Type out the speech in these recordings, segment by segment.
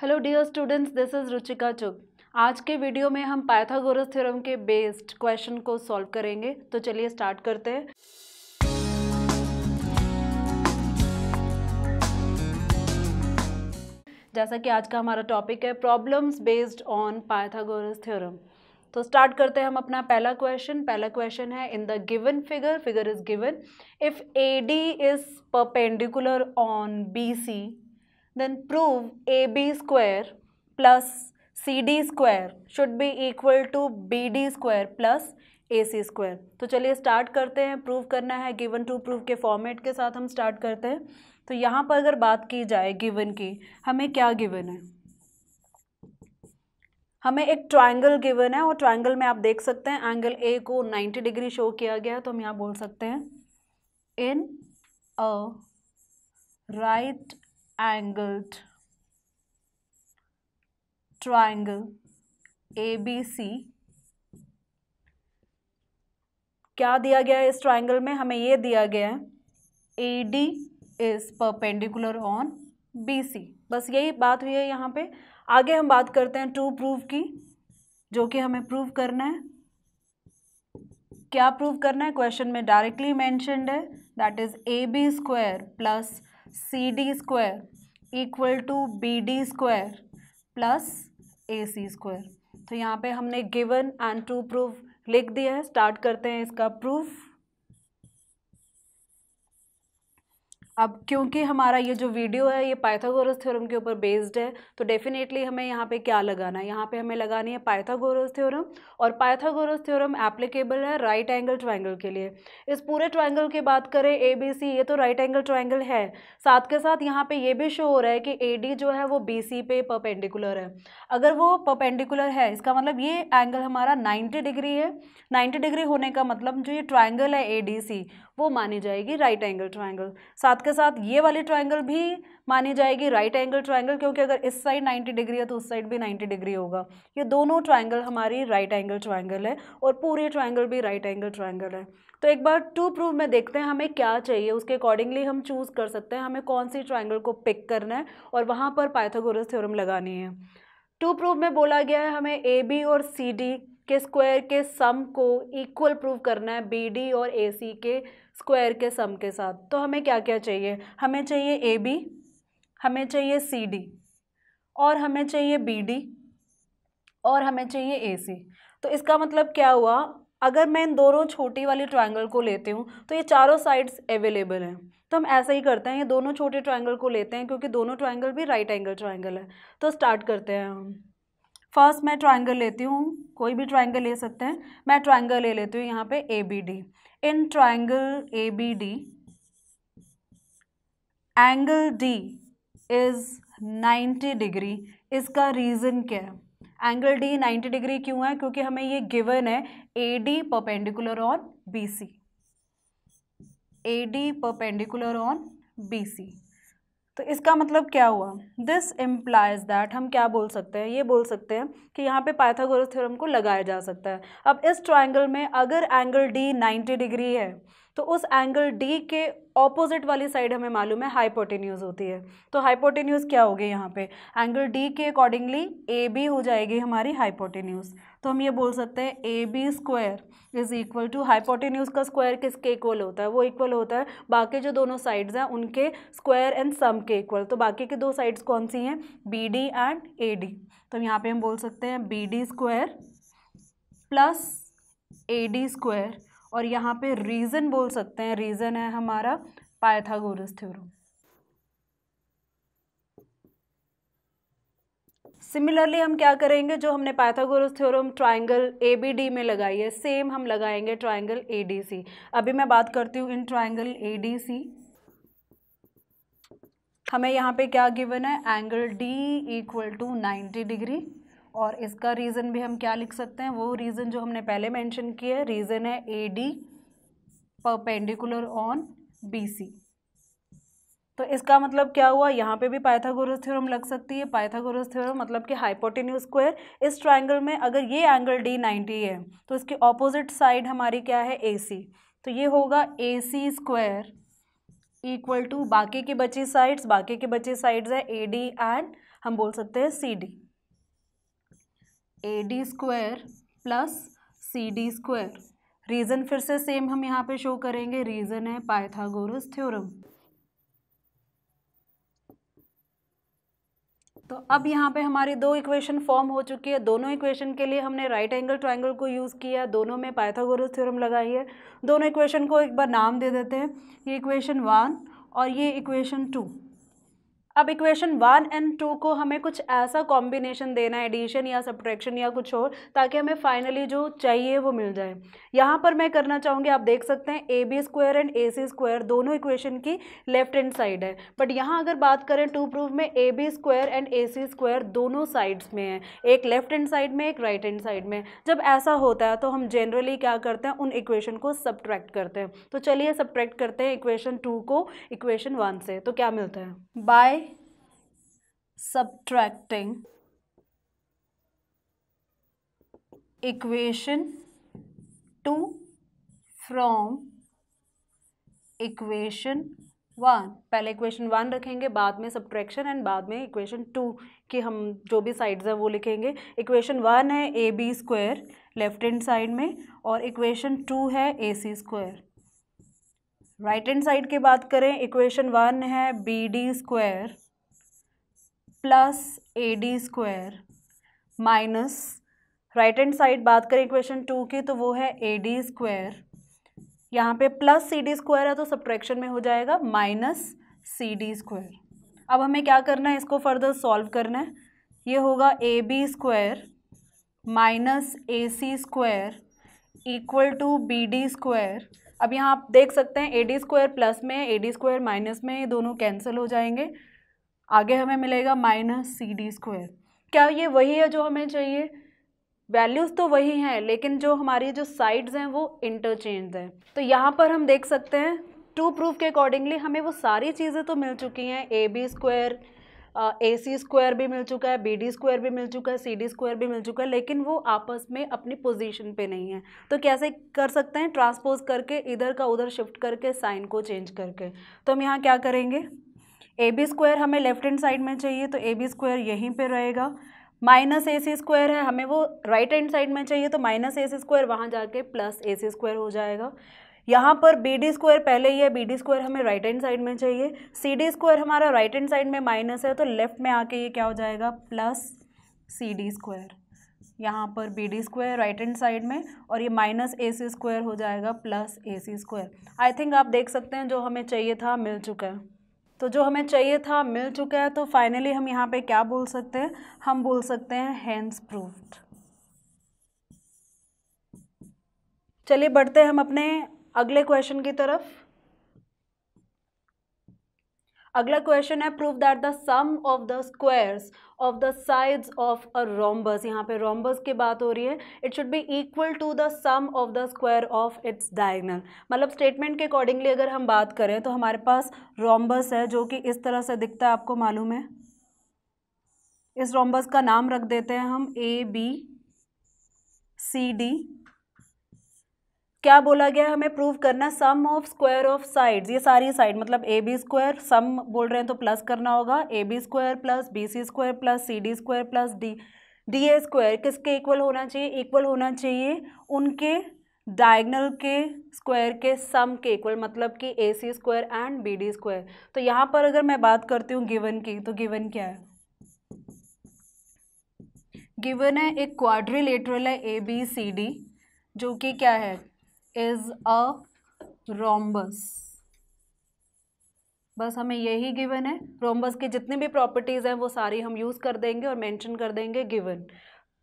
hello dear students this is Ruchika Chugh आज के video में हम पाइथागोरस थ्योरम के बेस्ड क्वेश्चन को सॉल्व करेंगे तो चलिए स्टार्ट करते हैं जैसा कि आज का हमारा टॉपिक है problems based on Pythagoras theorem तो स्टार्ट करते हैं हम अपना पहला क्वेश्चन पहला क्वेश्चन है in the given figure figure is given if A D is perpendicular on B C then prove AB square plus CD square should be equal to BD square plus A C square तो चलिए start करते हैं prove करना है given to prove के format के साथ हम स्टार्ट करते हैं तो यहाँ पर अगर बात की जाए गिवन की हमें क्या गिवन है हमें एक ट्राइंगल गिवन है और ट्राइंगल में आप देख सकते हैं एंगल ए को 90 डिग्री शो किया गया है तो हम यहाँ बोल सकते हैं in a right angled triangle ABC क्या दिया गया है इस ट्राइंगल में हमें ये दिया गया है AD D is perpendicular on B C बस यही बात हुई है यहाँ पे आगे हम बात करते हैं टू प्रूफ की जो कि हमें प्रूव करना है क्या प्रूव करना है क्वेश्चन में डायरेक्टली मैंशनड है that is A B square plus C D square equal to B D square plus A C square तो यहाँ पे हमने गिवन एंड टू प्रूफ लिख दिया है स्टार्ट करते हैं इसका प्रूफ अब क्योंकि हमारा ये जो वीडियो है ये पाइथागोरस थ्योरम के ऊपर बेस्ड है तो डेफिनेटली हमें यहाँ पे क्या लगाना है यहाँ पे हमें लगानी है पाइथागोरस थ्योरम और पाइथागोरस थ्योरम एप्लीकेबल है राइट एंगल ट्रायंगल के लिए इस पूरे ट्रायंगल की बात करें ए बी सी ये तो राइट एंगल ट्रायंगल है साथ के साथ यहाँ पर ये भी शो हो रहा है कि ए डी जो है वो बी सी पे परपेंडिकुलर है अगर वो परपेंडिकुलर है इसका मतलब ये एंगल हमारा नाइन्टी डिग्री है नाइन्टी डिग्री होने का मतलब जो ये ट्राइंगल है ए डी सी वो मानी जाएगी राइट एंगल ट्राइंगल साथ के साथ ये वाली ट्राइंगल भी मानी जाएगी राइट एंगल ट्राइंगल क्योंकि अगर इस साइड 90 डिग्री है तो उस साइड भी 90 डिग्री होगा ये दोनों ट्राइंगल हमारी राइट एंगल ट्राइंगल है और पूरी ट्राइंगल भी राइट एंगल ट्राइंगल है तो एक बार टू प्रूफ में देखते हैं हमें क्या चाहिए उसके अकॉर्डिंगली हम चूज़ कर सकते हैं हमें कौन सी ट्राइंगल को पिक करना है और वहाँ पर पाइथागोरस थ्योरम लगानी है टू प्रूफ में बोला गया है हमें ए बी और सी डी के स्क्वायर के सम को इक्वल प्रूव करना है बी डी और ए सी के स्क्वायर के सम के साथ तो हमें क्या क्या चाहिए हमें चाहिए ए बी हमें चाहिए सी डी और हमें चाहिए बी डी और हमें चाहिए ए सी तो इसका मतलब क्या हुआ अगर मैं इन दोनों छोटी वाली ट्राइंगल को लेती हूँ तो ये चारों साइड्स अवेलेबल हैं तो हम ऐसा ही करते हैं ये दोनों छोटे ट्राइंगल को लेते हैं क्योंकि दोनों ट्राइंगल भी राइट एंगल ट्राइंगल है तो स्टार्ट करते हैं हम फर्स्ट मैं ट्राइंगल लेती हूँ कोई भी ट्राइंगल ले सकते हैं मैं ट्राइंगल ले लेती हूँ यहाँ पे A B D in triangle A B D angle D is ninety degree इसका रीज़न क्या है एंगल डी नाइन्टी डिग्री क्यों है क्योंकि हमें ये गिवन है A D perpendicular on B C A D perpendicular on B C तो इसका मतलब क्या हुआ दिस एम्प्लाइज दैट हम क्या बोल सकते हैं ये बोल सकते हैं कि यहाँ पे पाइथागोरस थ्योरम को लगाया जा सकता है अब इस ट्राइंगल में अगर एंगल डी 90 डिग्री है तो उस एंगल डी के ऑपोजिट वाली साइड हमें मालूम है हाइपोटेन्यूज़ होती है तो हाइपोटेन्यूज़ क्या हो गई यहाँ पे एंगल डी के अकॉर्डिंगली ए बी हो जाएगी हमारी हाइपोटेन्यूज़ तो हम ये बोल सकते हैं A B square is equal to hypotenuse का स्क्वायर किसके इक्वल होता है वो इक्वल होता है बाकी जो दोनों साइड्स हैं उनके स्क्वायर एंड सम के इक्वल तो बाकी के दो साइड्स कौन सी हैं B D and A D तो यहाँ पर हम बोल सकते हैं B D square plus A D square और यहाँ पे रीज़न बोल सकते हैं रीज़न है हमारा पायथागोरस थ्योरम सिमिलरली हम क्या करेंगे जो हमने Pythagoras theorem triangle A B D में लगाई है सेम हम लगाएंगे ट्रायंगल ए डी सी अभी मैं बात करती हूँ in triangle A D C हमें यहाँ पे क्या गिवन है angle D equal to ninety degree और इसका रीज़न भी हम क्या लिख सकते हैं वो रीज़न जो हमने पहले मेंशन किया है रीज़न है A D perpendicular on B C तो इसका मतलब क्या हुआ यहाँ पे भी पाइथागोरस थ्योरम लग सकती है पाइथागोरस थ्योरम मतलब कि हाइपोटेन्यूज स्क्वायर इस ट्राइंगल में अगर ये एंगल डी नाइन्टी है तो इसकी ऑपोजिट साइड हमारी क्या है ए सी तो ये होगा A C square equal to बाकी की बची साइड्स बाकी की बची साइड्स है ए डी एंड हम बोल सकते हैं C D A D square plus C D square reason फिर से सेम हम यहाँ पे शो करेंगे रीज़न है पाइथागोरस थ्योरम तो अब यहाँ पे हमारी दो इक्वेशन फॉर्म हो चुकी है दोनों इक्वेशन के लिए हमने राइट एंगल ट्राइंगल को यूज़ किया दोनों में पाइथागोरस थ्योरम लगाई है दोनों इक्वेशन को एक बार नाम दे देते हैं ये इक्वेशन वन और ये इक्वेशन टू अब इक्वेशन वन एंड टू को हमें कुछ ऐसा कॉम्बिनेशन देना है एडिशन या सब्ट्रैक्शन या कुछ और ताकि हमें फाइनली जो चाहिए वो मिल जाए यहाँ पर मैं करना चाहूँगी आप देख सकते हैं A B square and A C square दोनों इक्वेशन की लेफ्ट एंड साइड है बट यहाँ अगर बात करें टू प्रूफ में A B square and A C square दोनों साइड्स में है एक लेफ्ट एंड साइड में एक राइट एंड साइड में जब ऐसा होता है तो हम जनरली क्या करते हैं उन इक्वेशन को सब्ट्रैक्ट करते हैं तो चलिए सब्ट्रैक्ट करते हैं इक्वेशन टू को इक्वेशन वन से तो क्या मिलता है by subtracting equation 2 from equation one पहले इक्वेशन वन रखेंगे बाद में सब्ट्रैक्शन एंड बाद में इक्वेशन टू की हम जो भी साइड्स हैं वो लिखेंगे इक्वेशन वन है A B square left hand side में और इक्वेशन टू है A C square right hand side की बात करें इक्वेशन वन है B D square plus A D square minus right hand side बात करें इक्वेशन टू की तो वो है ए डी स्क्वायर यहाँ पे प्लस सी डी स्क्वायर है तो सब्ट्रैक्शन में हो जाएगा माइनस सी डी स्क्वायर अब हमें क्या करना है इसको फर्दर सॉल्व करना है ये होगा A B square minus A C square equal to B D square अब यहाँ आप देख सकते हैं ए डी स्क्वायर प्लस में ए डी स्क्वायर माइनस में ये दोनों कैंसिल हो जाएंगे आगे हमें मिलेगा माइनस सी डी स्क्वायर क्या ये वही है जो हमें चाहिए वैल्यूज़ तो वही हैं लेकिन जो हमारी जो साइड्स हैं वो इंटरचेंज हैं तो यहाँ पर हम देख सकते हैं टू प्रूफ के अकॉर्डिंगली हमें वो सारी चीज़ें तो मिल चुकी हैं A B square A C square भी मिल चुका है बी डी स्क्वायर भी मिल चुका है सी डी स्क्वायर भी मिल चुका है लेकिन वो आपस में अपनी पोजीशन पे नहीं है तो कैसे कर सकते हैं ट्रांसपोज करके इधर का उधर शिफ्ट करके साइन को चेंज करके तो हम यहाँ क्या करेंगे ए बी स्क्वायर हमें लेफ्ट हैंड साइड में चाहिए तो ए बी स्क्वायर यहीं पर रहेगा माइनस ए सी स्क्वायर है हमें वो राइट हैंड साइड में चाहिए तो माइनस ए सी स्क्वायर वहाँ जाके प्लस ए सी स्क्वायर हो जाएगा यहाँ पर बी डी स्क्वायर पहले ही है बी डी स्क्वायर हमें राइट हैंड साइड में चाहिए सी डी स्क्वायर हमारा राइट हैंड साइड में माइनस है तो लेफ्ट में आके ये क्या हो जाएगा प्लस सी डी स्क्वायर यहाँ पर B D square right hand side में और ये माइनस ए सी स्क्वायर हो जाएगा plus A C square I think आप देख सकते हैं जो हमें चाहिए था मिल चुका है तो जो हमें चाहिए था मिल चुका है तो फाइनली हम यहाँ पे क्या बोल सकते हैं हम बोल सकते हैं हैंड्स प्रूफ्ड चलिए बढ़ते हैं हम अपने अगले क्वेश्चन की तरफ अगला क्वेश्चन है prove that the sum of the squares of the sides of a rhombus यहाँ पे रोम्बस की बात हो रही है it should be equal to the sum of the square of its diagonal मतलब स्टेटमेंट के अकॉर्डिंगली अगर हम बात करें तो हमारे पास रोम्बस है जो कि इस तरह से दिखता है आपको मालूम है इस रोम्बस का नाम रख देते हैं हम ए बी सी डी क्या बोला गया हमें प्रूव करना sum of square of sides ये सारी साइड मतलब ए बी स्क्वायर सम बोल रहे हैं तो प्लस करना होगा A B square plus B C square plus C D square plus D D A square किसके इक्वल होना चाहिए इक्वल होना चाहिए उनके डायगनल के स्क्वायर के सम के इक्वल मतलब कि A C square and B D square तो यहाँ पर अगर मैं बात करती हूँ गिवन की तो गिवन क्या है गिवन है एक क्वाड्रिलेटरल है ए बी सी डी जो कि क्या है इज अ रोम्बस बस हमें यही गिवन है रोम्बस की जितनी भी प्रॉपर्टीज़ हैं वो सारी हम यूज़ कर देंगे और मेंशन कर देंगे गिवन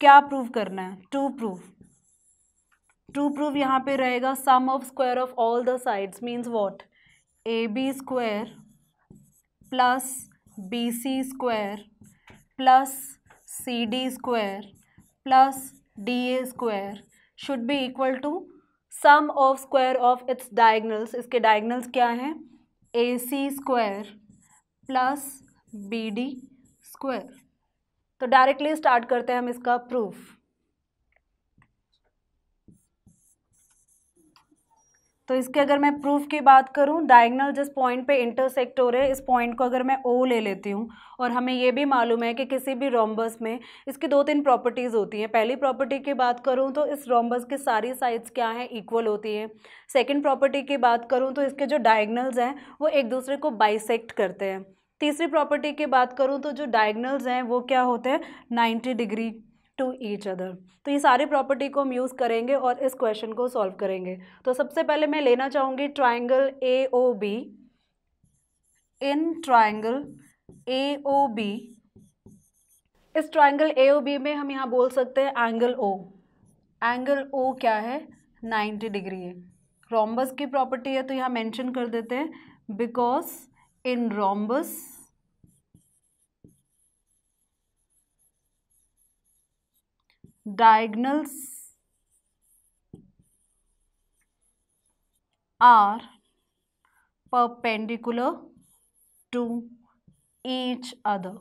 क्या प्रूव करना है टू प्रूव टू प्रूव यहाँ पे रहेगा sum of square of all the sides means what A B square plus B C square plus C D square plus D A square should be equal to sum of square of its diagonals इसके diagonals क्या हैं A C square plus B D square तो directly start करते हैं हम इसका proof तो इसके अगर मैं प्रूफ की बात करूं डायगनल जिस पॉइंट पे इंटरसेक्ट हो रहे हैं इस पॉइंट को अगर मैं ओ ले लेती हूं और हमें ये भी मालूम है कि किसी भी रोम्बस में इसकी दो तीन प्रॉपर्टीज़ होती हैं पहली प्रॉपर्टी की बात करूं तो इस रोम्बस की सारी साइड्स क्या हैं इक्वल होती हैं सेकेंड प्रॉपर्टी की बात करूँ तो इसके जो डायगनल्स हैं वो एक दूसरे को बाइसेक्ट करते हैं तीसरी प्रॉपर्टी की बात करूँ तो जो डायगनल्स हैं वो क्या होते हैं ninety degree to each other तो ये सारे प्रॉपर्टी को हम यूज़ करेंगे और इस क्वेश्चन को सॉल्व करेंगे तो सबसे पहले मैं लेना चाहूँगी triangle A O B in triangle A O B इस ट्राइंगल ए ओ बी में हम यहाँ बोल सकते हैं एंगल ओ एंगल ओ क्या है नाइन्टी डिग्री है रोम्बस की प्रॉपर्टी है तो यहाँ मैंशन कर देते हैं because in rhombus diagonals are perpendicular to each other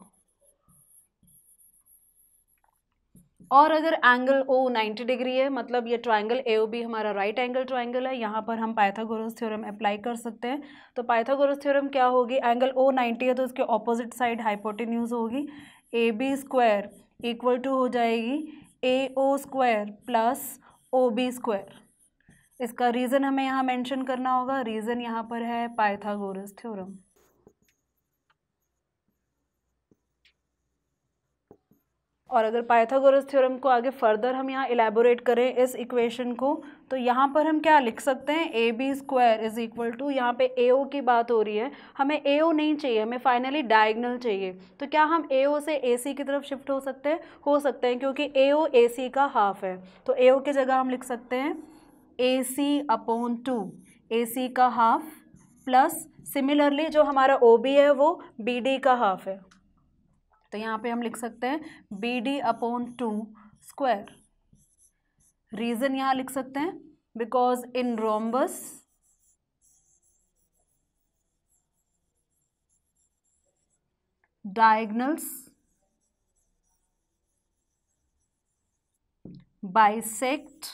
और अगर एंगल ओ 90 डिग्री है मतलब ये ट्राइंगल ए बी हमारा राइट एंगल ट्राइंगल है यहाँ पर हम पाइथागोरस थ्योरम अप्लाई कर सकते हैं तो पाइथागोरस थ्योरम क्या होगी एंगल ओ 90 है तो उसके ऑपोजिट साइड हाइपोटेन्यूज होगी A B square equal to हो जाएगी A O square plus O B square इसका रीज़न हमें यहाँ मेंशन करना होगा रीज़न यहाँ पर है पाइथागोरस थ्योरम और अगर पाइथागोरस थ्योरम को आगे फर्दर हम यहाँ इलेबोरेट करें इस इक्वेशन को तो यहाँ पर हम क्या लिख सकते हैं A B square is equal to यहाँ पे ए ओ की बात हो रही है हमें ए ओ नहीं चाहिए हमें फाइनली डायगनल चाहिए तो क्या हम ए ओ से ए सी की तरफ शिफ्ट हो सकते हैं हो सकते हैं क्योंकि ए ओ ए सी का हाफ है तो ए ओ की जगह हम लिख सकते हैं A C upon two A सी का हाफ प्लस सिमिलरली जो हमारा ओ बी है वो बी डी का हाफ है तो यहाँ पे हम लिख सकते हैं B D upon two square reason यहाँ लिख सकते हैं because in rhombus diagonals bisect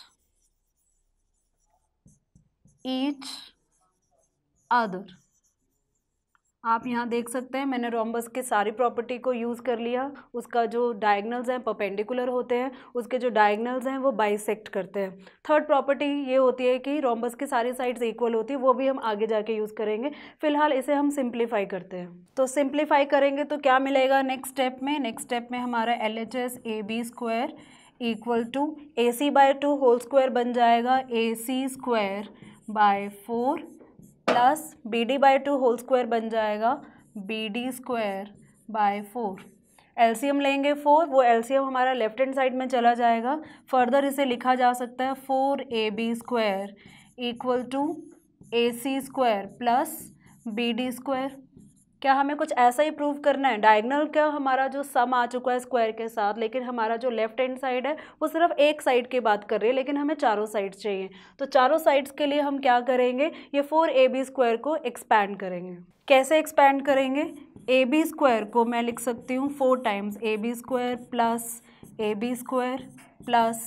each other आप यहाँ देख सकते हैं मैंने रोम्बस के सारी प्रॉपर्टी को यूज़ कर लिया उसका जो डायगनल्स हैं परपेंडिकुलर होते हैं उसके जो डायगनल्स हैं वो बाइसेक्ट करते हैं थर्ड प्रॉपर्टी ये होती है कि रोम्बस के सारे साइड्स इक्वल होती है वो भी हम आगे जाके यूज़ करेंगे फिलहाल इसे हम सिंप्लीफाई करते हैं तो सिंप्लीफाई करेंगे तो क्या मिलेगा नेक्स्ट स्टेप में नेक्स्ट स्टेप में हमारा L H S A B square equal to A C by two whole square बन जाएगा A C square by four plus B D by two whole square बन जाएगा B D square by four LCM लेंगे four वो LCM हमारा left hand side में चला जाएगा फर्दर इसे लिखा जा सकता है four A B square equal to A C square plus B D square क्या हमें कुछ ऐसा ही प्रूव करना है डायगनल का हमारा जो सम आ चुका है स्क्वायर के साथ लेकिन हमारा जो लेफ्ट हैंड साइड है वो सिर्फ एक साइड की बात कर रही है लेकिन हमें चारों साइड्स चाहिए तो चारों साइड्स के लिए हम क्या करेंगे ये फोर ए बी स्क्वायर को एक्सपैंड करेंगे कैसे एक्सपैंड करेंगे ए बी स्क्वायर को मैं लिख सकती हूँ four times A B square plus A B square plus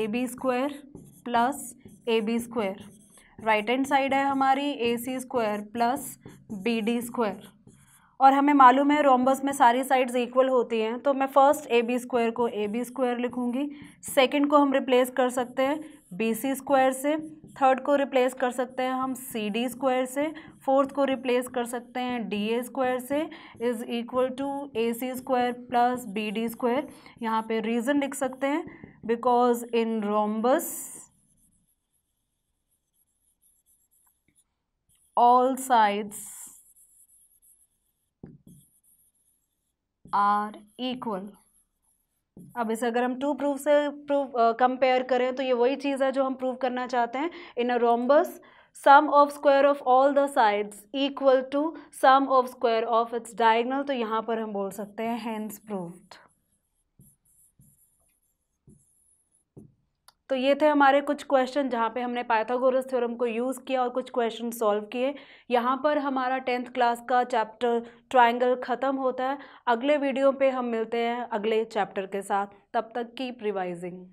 A B square plus A B square right hand side है हमारी A C square plus B D square और हमें मालूम है रोम्बस में सारी साइड्स इक्वल होती हैं तो मैं फर्स्ट ए बी स्क्वायर को ए बी स्क्वायर लिखूँगी सेकेंड को हम रिप्लेस कर सकते हैं बी सी स्क्वायर से थर्ड को रिप्लेस कर सकते हैं हम सी डी स्क्वायर से फोर्थ को रिप्लेस कर सकते हैं डी ए स्क्वायर से is equal to A C square plus B D square यहाँ पर रीज़न लिख सकते हैं because in rhombus all sides are equal अब इसे अगर हम टू प्रूफ से प्रूफ कंपेयर करें तो ये वही चीज़ है जो हम प्रूव करना चाहते हैं in a rhombus sum of square of all the sides equal to sum of square of its diagonal तो यहाँ पर हम बोल सकते हैं हैंस प्रूफ्ड तो ये थे हमारे कुछ क्वेश्चन जहाँ पे हमने पाइथागोरस थ्योरम को यूज़ किया और कुछ क्वेश्चन सॉल्व किए यहाँ पर हमारा टेंथ क्लास का चैप्टर ट्रायंगल ख़त्म होता है अगले वीडियो पे हम मिलते हैं अगले चैप्टर के साथ तब तक कीप रिवाइजिंग